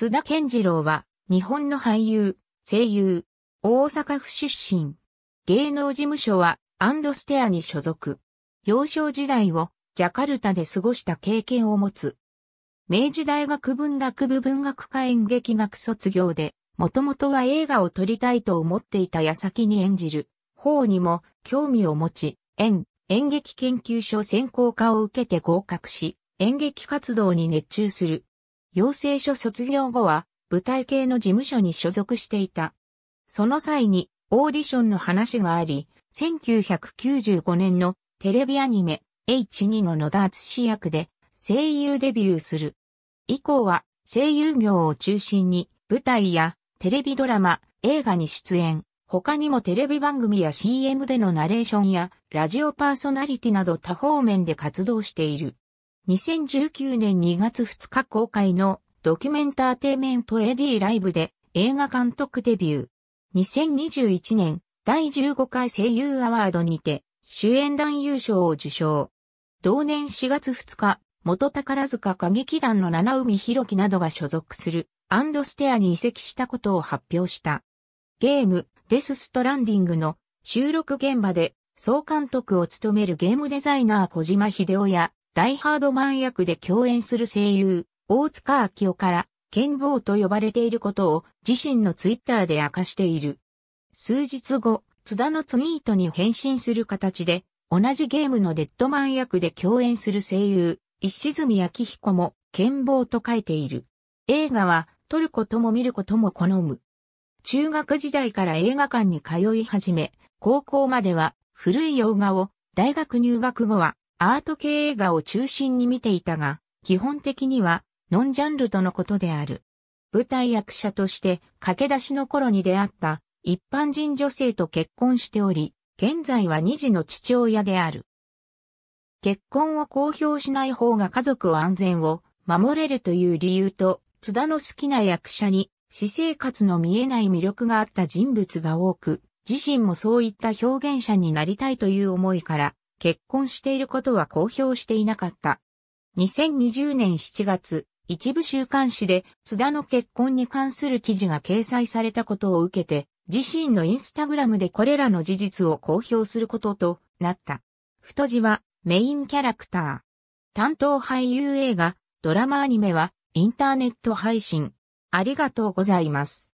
津田健次郎は、日本の俳優、声優、大阪府出身。芸能事務所は、アンドステアに所属。幼少時代を、ジャカルタで過ごした経験を持つ。明治大学文学部文学科演劇学卒業で、もともとは映画を撮りたいと思っていた矢先に演じる、方にも興味を持ち、演、演劇研究所専攻科を受けて合格し、演劇活動に熱中する。養成所卒業後は、舞台系の事務所に所属していた。その際に、オーディションの話があり、1995年のテレビアニメ H2 の野田敦役で声優デビューする。以降は声優業を中心に舞台やテレビドラマ、映画に出演、他にもテレビ番組や CM でのナレーションやラジオパーソナリティなど多方面で活動している。2019年2月2日公開のドキュメンターテイメントエディライブで映画監督デビュー。2021年第15回声優アワードにて主演男優賞を受賞。同年4月2日、元宝塚歌劇団の七海博樹などが所属するアンドステアに移籍したことを発表した。ゲーム、デスストランディングの収録現場で総監督を務めるゲームデザイナー小島秀夫やダイハードマン役で共演する声優、大塚明夫から、剣坊と呼ばれていることを自身のツイッターで明かしている。数日後、津田のツイートに返信する形で、同じゲームのデッドマン役で共演する声優、石積明彦も、剣坊と書いている。映画は、撮ることも見ることも好む。中学時代から映画館に通い始め、高校までは古い洋画を、大学入学後はアート系映画を中心に見ていたが、基本的にはノンジャンルとのことである。舞台役者として駆け出しの頃に出会った一般人女性と結婚しており、現在は二児の父親である。結婚を公表しない方が家族を安全を守れるという理由と、津田の好きな役者に私生活の見えない魅力があった人物が多く、自身もそういった表現者になりたいという思いから、結婚していることは公表していなかった。2020年7月、一部週刊誌で津田の結婚に関する記事が掲載されたことを受けて、自身のインスタグラムでこれらの事実を公表することとなった。太字はメインキャラクター。担当俳優映画、ドラマアニメはインターネット配信。ありがとうございます。